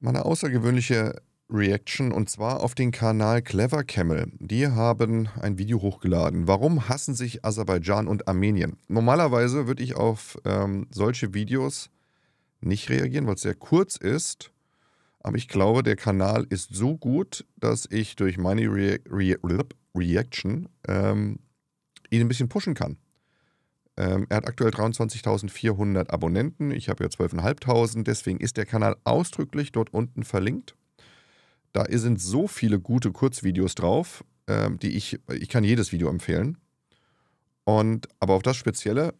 Meine außergewöhnliche Reaction und zwar auf den Kanal Clever Camel. Die haben ein Video hochgeladen. Warum hassen sich Aserbaidschan und Armenien? Normalerweise würde ich auf ähm, solche Videos nicht reagieren, weil es sehr kurz ist. Aber ich glaube, der Kanal ist so gut, dass ich durch meine Re Re Re Reaction ähm, ihn ein bisschen pushen kann. Ähm, er hat aktuell 23.400 Abonnenten. Ich habe ja 12.500. Deswegen ist der Kanal ausdrücklich dort unten verlinkt. Da sind so viele gute Kurzvideos drauf, ähm, die ich, ich kann jedes Video empfehlen. Und, aber auf das Spezielle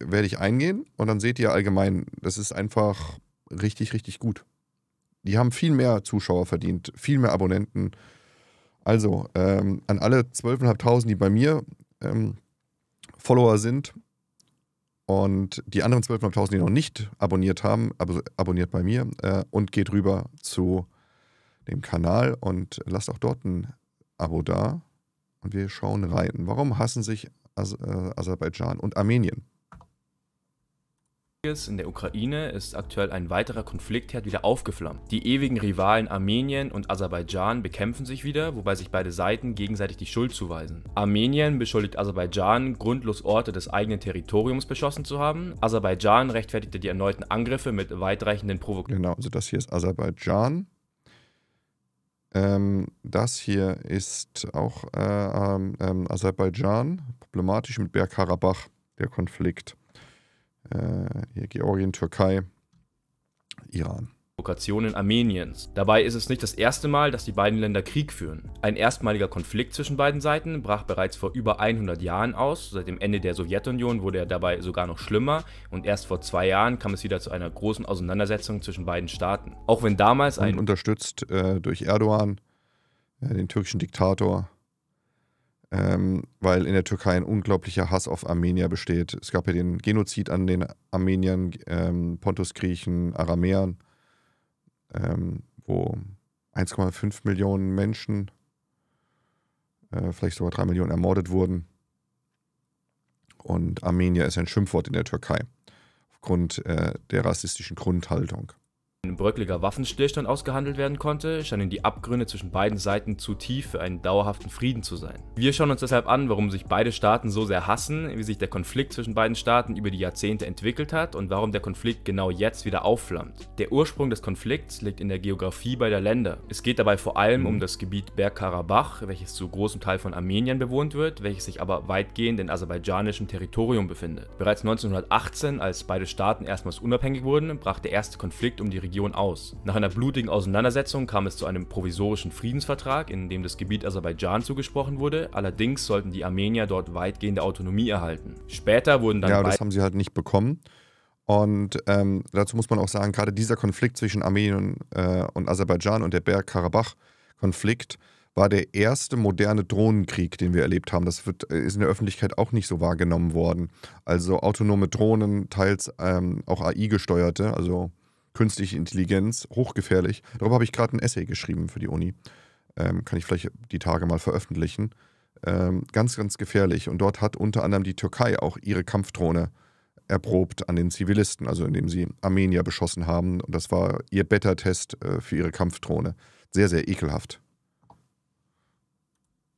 werde ich eingehen und dann seht ihr allgemein, das ist einfach richtig, richtig gut. Die haben viel mehr Zuschauer verdient, viel mehr Abonnenten. Also ähm, an alle 12.500, die bei mir ähm, Follower sind und die anderen 12.500, die noch nicht abonniert haben, ab also abonniert bei mir äh, und geht rüber zu dem Kanal und lasst auch dort ein Abo da und wir schauen rein. Warum hassen sich As äh, Aserbaidschan und Armenien? in der Ukraine ist aktuell ein weiterer Konfliktherd wieder aufgeflammt. Die ewigen Rivalen Armenien und Aserbaidschan bekämpfen sich wieder, wobei sich beide Seiten gegenseitig die Schuld zuweisen. Armenien beschuldigt Aserbaidschan, grundlos Orte des eigenen Territoriums beschossen zu haben. Aserbaidschan rechtfertigte die erneuten Angriffe mit weitreichenden Provokationen. Genau, also das hier ist Aserbaidschan. Ähm, das hier ist auch äh, ähm, ähm Aserbaidschan, problematisch mit Bergkarabach, der Konflikt äh, Georgien, Türkei, Iran. Provokationen Armeniens. Dabei ist es nicht das erste Mal, dass die beiden Länder Krieg führen. Ein erstmaliger Konflikt zwischen beiden Seiten brach bereits vor über 100 Jahren aus. Seit dem Ende der Sowjetunion wurde er dabei sogar noch schlimmer und erst vor zwei Jahren kam es wieder zu einer großen Auseinandersetzung zwischen beiden Staaten. Auch wenn damals ein. Und unterstützt äh, durch Erdogan, äh, den türkischen Diktator, ähm, weil in der Türkei ein unglaublicher Hass auf Armenier besteht. Es gab ja den Genozid an den Armeniern, ähm, Pontus Griechen, Aramäern, ähm, wo 1,5 Millionen Menschen, äh, vielleicht sogar 3 Millionen, ermordet wurden. Und Armenier ist ein Schimpfwort in der Türkei aufgrund äh, der rassistischen Grundhaltung bröckeliger Waffenstillstand ausgehandelt werden konnte, scheinen die Abgründe zwischen beiden Seiten zu tief für einen dauerhaften Frieden zu sein. Wir schauen uns deshalb an, warum sich beide Staaten so sehr hassen, wie sich der Konflikt zwischen beiden Staaten über die Jahrzehnte entwickelt hat und warum der Konflikt genau jetzt wieder aufflammt. Der Ursprung des Konflikts liegt in der Geografie beider Länder. Es geht dabei vor allem um das Gebiet Bergkarabach, welches zu großem Teil von Armenien bewohnt wird, welches sich aber weitgehend in aserbaidschanischem Territorium befindet. Bereits 1918, als beide Staaten erstmals unabhängig wurden, brach der erste Konflikt um die Regierung Region aus. Nach einer blutigen Auseinandersetzung kam es zu einem provisorischen Friedensvertrag, in dem das Gebiet Aserbaidschan zugesprochen wurde. Allerdings sollten die Armenier dort weitgehende Autonomie erhalten. Später wurden dann. Ja, das haben sie halt nicht bekommen. Und ähm, dazu muss man auch sagen, gerade dieser Konflikt zwischen Armenien äh, und Aserbaidschan und der Bergkarabach-Konflikt war der erste moderne Drohnenkrieg, den wir erlebt haben. Das wird, äh, ist in der Öffentlichkeit auch nicht so wahrgenommen worden. Also autonome Drohnen, teils ähm, auch AI-gesteuerte, also künstliche Intelligenz, hochgefährlich. Darüber habe ich gerade ein Essay geschrieben für die Uni. Ähm, kann ich vielleicht die Tage mal veröffentlichen. Ähm, ganz, ganz gefährlich. Und dort hat unter anderem die Türkei auch ihre Kampfdrohne erprobt an den Zivilisten, also indem sie Armenier beschossen haben. Und das war ihr Beta-Test äh, für ihre Kampfdrohne. Sehr, sehr ekelhaft.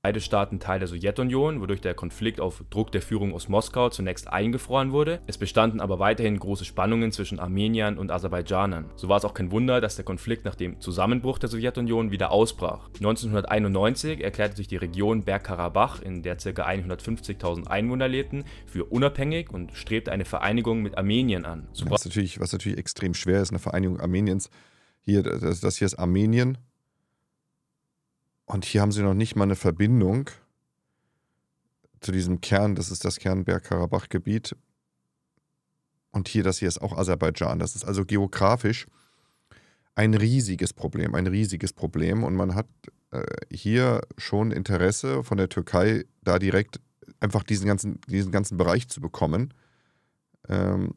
Beide Staaten Teil der Sowjetunion, wodurch der Konflikt auf Druck der Führung aus Moskau zunächst eingefroren wurde. Es bestanden aber weiterhin große Spannungen zwischen Armeniern und Aserbaidschanern. So war es auch kein Wunder, dass der Konflikt nach dem Zusammenbruch der Sowjetunion wieder ausbrach. 1991 erklärte sich die Region Bergkarabach, in der ca. 150.000 Einwohner lebten, für unabhängig und strebte eine Vereinigung mit Armenien an. So was, natürlich, was natürlich extrem schwer ist, eine Vereinigung Armeniens. Hier, das, das hier ist Armenien und hier haben sie noch nicht mal eine Verbindung zu diesem Kern, das ist das Kernberg-Karabach-Gebiet. Und hier, das hier ist auch Aserbaidschan. Das ist also geografisch ein riesiges Problem, ein riesiges Problem. Und man hat äh, hier schon Interesse von der Türkei, da direkt einfach diesen ganzen, diesen ganzen Bereich zu bekommen, ähm,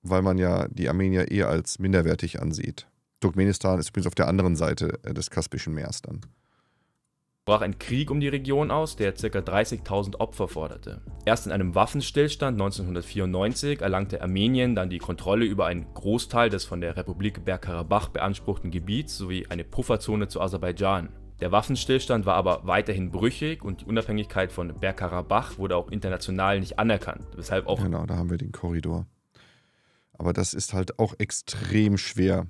weil man ja die Armenier eher als minderwertig ansieht. Turkmenistan ist übrigens auf der anderen Seite äh, des Kaspischen Meers dann. Brach ein Krieg um die Region aus, der ca. 30.000 Opfer forderte. Erst in einem Waffenstillstand 1994 erlangte Armenien dann die Kontrolle über einen Großteil des von der Republik Bergkarabach beanspruchten Gebiets sowie eine Pufferzone zu Aserbaidschan. Der Waffenstillstand war aber weiterhin brüchig und die Unabhängigkeit von Bergkarabach wurde auch international nicht anerkannt, weshalb auch. Genau, da haben wir den Korridor. Aber das ist halt auch extrem schwer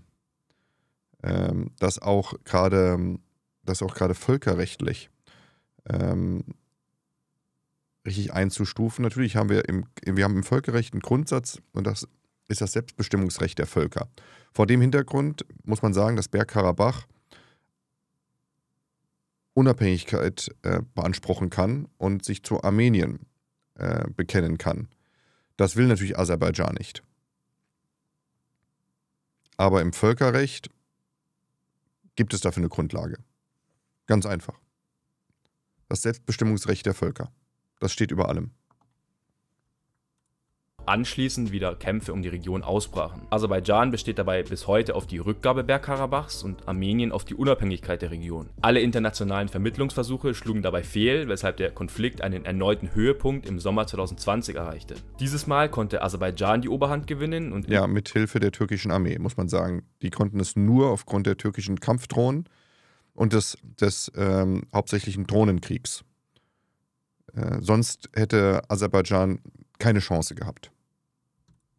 ähm, dass auch gerade, ähm, dass auch gerade völkerrechtlich ähm, richtig einzustufen. Natürlich haben wir im, wir haben im Völkerrecht einen Grundsatz und das ist das Selbstbestimmungsrecht der Völker. Vor dem Hintergrund muss man sagen, dass Bergkarabach Unabhängigkeit äh, beanspruchen kann und sich zu Armenien äh, bekennen kann. Das will natürlich Aserbaidschan nicht. Aber im Völkerrecht Gibt es dafür eine Grundlage? Ganz einfach. Das Selbstbestimmungsrecht der Völker. Das steht über allem anschließend wieder Kämpfe um die Region ausbrachen. Aserbaidschan besteht dabei bis heute auf die Rückgabe Bergkarabachs und Armenien auf die Unabhängigkeit der Region. Alle internationalen Vermittlungsversuche schlugen dabei fehl, weshalb der Konflikt einen erneuten Höhepunkt im Sommer 2020 erreichte. Dieses Mal konnte Aserbaidschan die Oberhand gewinnen und ja, mit Hilfe der türkischen Armee muss man sagen, die konnten es nur aufgrund der türkischen Kampfdrohnen und des, des ähm, hauptsächlichen Drohnenkriegs. Äh, sonst hätte Aserbaidschan keine Chance gehabt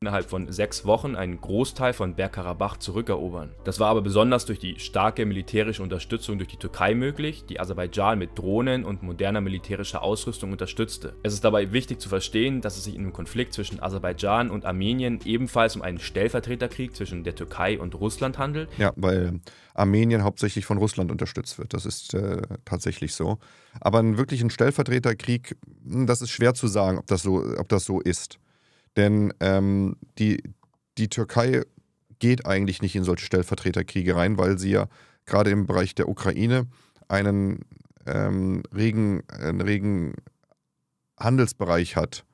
innerhalb von sechs Wochen einen Großteil von Bergkarabach zurückerobern. Das war aber besonders durch die starke militärische Unterstützung durch die Türkei möglich, die Aserbaidschan mit Drohnen und moderner militärischer Ausrüstung unterstützte. Es ist dabei wichtig zu verstehen, dass es sich in dem Konflikt zwischen Aserbaidschan und Armenien ebenfalls um einen Stellvertreterkrieg zwischen der Türkei und Russland handelt. Ja, weil Armenien hauptsächlich von Russland unterstützt wird. Das ist äh, tatsächlich so. Aber einen wirklichen Stellvertreterkrieg, hm, das ist schwer zu sagen, ob das so, ob das so ist. Denn ähm, die, die Türkei geht eigentlich nicht in solche Stellvertreterkriege rein, weil sie ja gerade im Bereich der Ukraine einen ähm, regen, einen regen Handelsbereich hat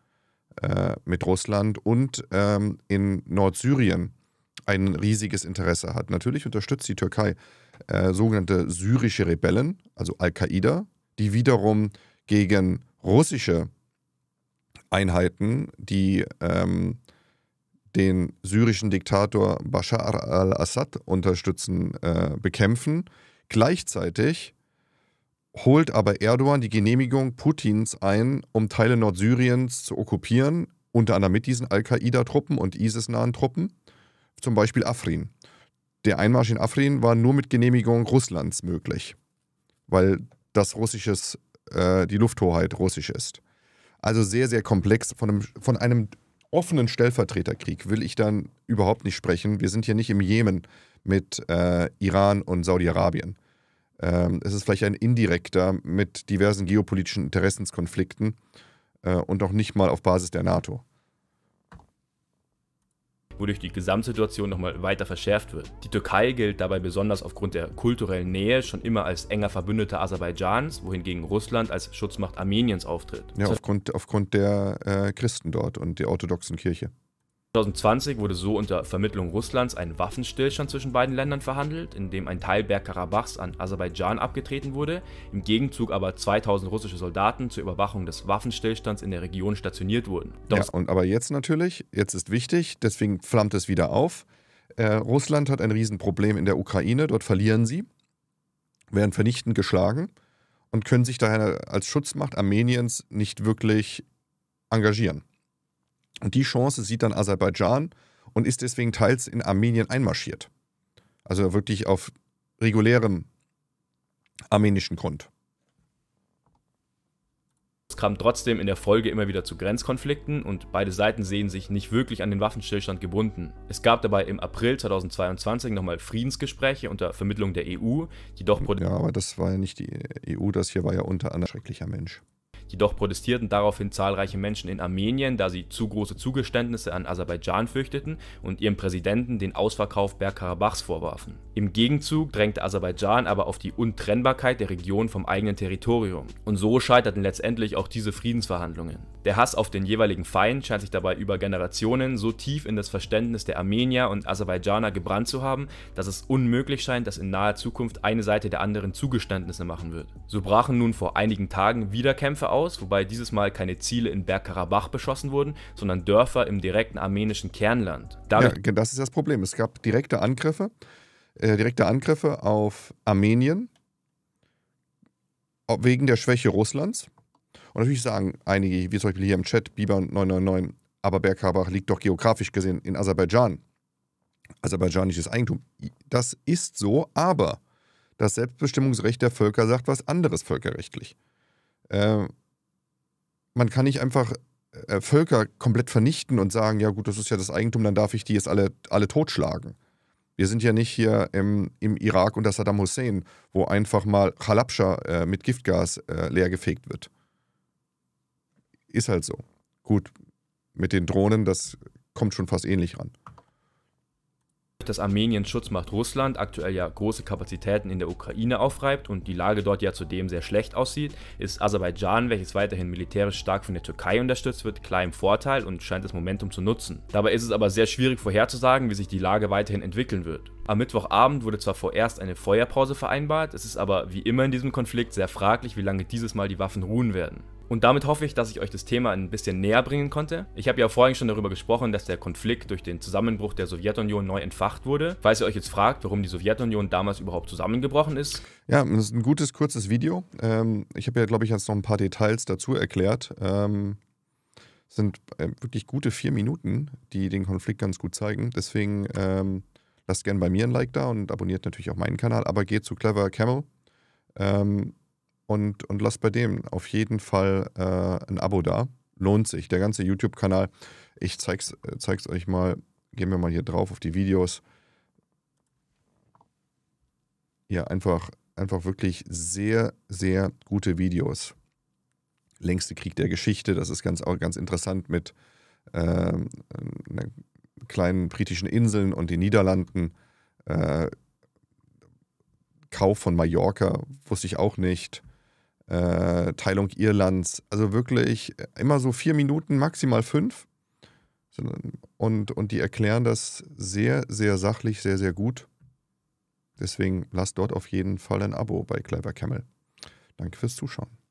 äh, mit Russland und ähm, in Nordsyrien ein riesiges Interesse hat. Natürlich unterstützt die Türkei äh, sogenannte syrische Rebellen, also Al-Qaida, die wiederum gegen russische Einheiten, die ähm, den syrischen Diktator Bashar al-Assad unterstützen, äh, bekämpfen. Gleichzeitig holt aber Erdogan die Genehmigung Putins ein, um Teile Nordsyriens zu okkupieren, unter anderem mit diesen Al-Qaida-Truppen und ISIS-nahen Truppen, zum Beispiel Afrin. Der Einmarsch in Afrin war nur mit Genehmigung Russlands möglich, weil das russisches, äh, die Lufthoheit russisch ist. Also sehr, sehr komplex. Von einem, von einem offenen Stellvertreterkrieg will ich dann überhaupt nicht sprechen. Wir sind hier nicht im Jemen mit äh, Iran und Saudi-Arabien. Ähm, es ist vielleicht ein indirekter mit diversen geopolitischen Interessenskonflikten äh, und auch nicht mal auf Basis der NATO wodurch die Gesamtsituation nochmal weiter verschärft wird. Die Türkei gilt dabei besonders aufgrund der kulturellen Nähe schon immer als enger Verbündeter Aserbaidschans, wohingegen Russland als Schutzmacht Armeniens auftritt. Ja, aufgrund, aufgrund der äh, Christen dort und der orthodoxen Kirche. 2020 wurde so unter Vermittlung Russlands ein Waffenstillstand zwischen beiden Ländern verhandelt, in dem ein Teil Bergkarabachs an Aserbaidschan abgetreten wurde, im Gegenzug aber 2000 russische Soldaten zur Überwachung des Waffenstillstands in der Region stationiert wurden. Doch ja, und aber jetzt natürlich, jetzt ist wichtig, deswegen flammt es wieder auf. Äh, Russland hat ein Riesenproblem in der Ukraine, dort verlieren sie, werden vernichtend geschlagen und können sich daher als Schutzmacht Armeniens nicht wirklich engagieren. Und die Chance sieht dann Aserbaidschan und ist deswegen teils in Armenien einmarschiert. Also wirklich auf regulärem armenischen Grund. Es kam trotzdem in der Folge immer wieder zu Grenzkonflikten und beide Seiten sehen sich nicht wirklich an den Waffenstillstand gebunden. Es gab dabei im April 2022 nochmal Friedensgespräche unter Vermittlung der EU, jedoch... Ja, aber das war ja nicht die EU, das hier war ja unter anderem ein schrecklicher Mensch. Jedoch protestierten daraufhin zahlreiche Menschen in Armenien, da sie zu große Zugeständnisse an Aserbaidschan fürchteten und ihrem Präsidenten den Ausverkauf Bergkarabachs vorwarfen. Im Gegenzug drängte Aserbaidschan aber auf die Untrennbarkeit der Region vom eigenen Territorium. Und so scheiterten letztendlich auch diese Friedensverhandlungen. Der Hass auf den jeweiligen Feind scheint sich dabei über Generationen so tief in das Verständnis der Armenier und Aserbaidschaner gebrannt zu haben, dass es unmöglich scheint, dass in naher Zukunft eine Seite der anderen Zugeständnisse machen wird. So brachen nun vor einigen Tagen wieder Kämpfe aus, wobei dieses Mal keine Ziele in Bergkarabach beschossen wurden, sondern Dörfer im direkten armenischen Kernland. Damit ja, das ist das Problem. Es gab direkte Angriffe, äh, direkte Angriffe auf Armenien wegen der Schwäche Russlands. Und natürlich sagen einige, wie zum Beispiel hier im Chat, Biber 999, aber Bergkarabach liegt doch geografisch gesehen in Aserbaidschan. Aserbaidschanisches Eigentum. Das ist so, aber das Selbstbestimmungsrecht der Völker sagt was anderes völkerrechtlich. Ähm, man kann nicht einfach äh, Völker komplett vernichten und sagen, ja gut, das ist ja das Eigentum, dann darf ich die jetzt alle, alle totschlagen. Wir sind ja nicht hier im, im Irak unter Saddam Hussein, wo einfach mal Khalabscha äh, mit Giftgas äh, leergefegt wird. Ist halt so. Gut, mit den Drohnen, das kommt schon fast ähnlich ran dass Armeniens Schutzmacht Russland aktuell ja große Kapazitäten in der Ukraine aufreibt und die Lage dort ja zudem sehr schlecht aussieht, ist Aserbaidschan, welches weiterhin militärisch stark von der Türkei unterstützt wird, klar im Vorteil und scheint das Momentum zu nutzen. Dabei ist es aber sehr schwierig vorherzusagen, wie sich die Lage weiterhin entwickeln wird. Am Mittwochabend wurde zwar vorerst eine Feuerpause vereinbart, es ist aber wie immer in diesem Konflikt sehr fraglich, wie lange dieses Mal die Waffen ruhen werden. Und damit hoffe ich, dass ich euch das Thema ein bisschen näher bringen konnte. Ich habe ja vorhin schon darüber gesprochen, dass der Konflikt durch den Zusammenbruch der Sowjetunion neu entfacht wurde. Falls ihr euch jetzt fragt, warum die Sowjetunion damals überhaupt zusammengebrochen ist. Ja, das ist ein gutes, kurzes Video. Ähm, ich habe ja, glaube ich, jetzt noch ein paar Details dazu erklärt. Ähm, sind äh, wirklich gute vier Minuten, die den Konflikt ganz gut zeigen. Deswegen ähm, lasst gerne bei mir ein Like da und abonniert natürlich auch meinen Kanal, aber geht zu Clever Camel. Ähm, und, und lasst bei dem auf jeden Fall äh, ein Abo da. Lohnt sich. Der ganze YouTube-Kanal, ich zeig's, äh, zeig's euch mal. Gehen wir mal hier drauf auf die Videos. Ja, einfach, einfach wirklich sehr, sehr gute Videos. Längste Krieg der Geschichte, das ist ganz, auch ganz interessant mit äh, kleinen britischen Inseln und den Niederlanden. Äh, Kauf von Mallorca wusste ich auch nicht äh, Teilung Irlands. Also wirklich äh, immer so vier Minuten, maximal fünf. Und, und die erklären das sehr, sehr sachlich, sehr, sehr gut. Deswegen lasst dort auf jeden Fall ein Abo bei Clever Camel. Danke fürs Zuschauen.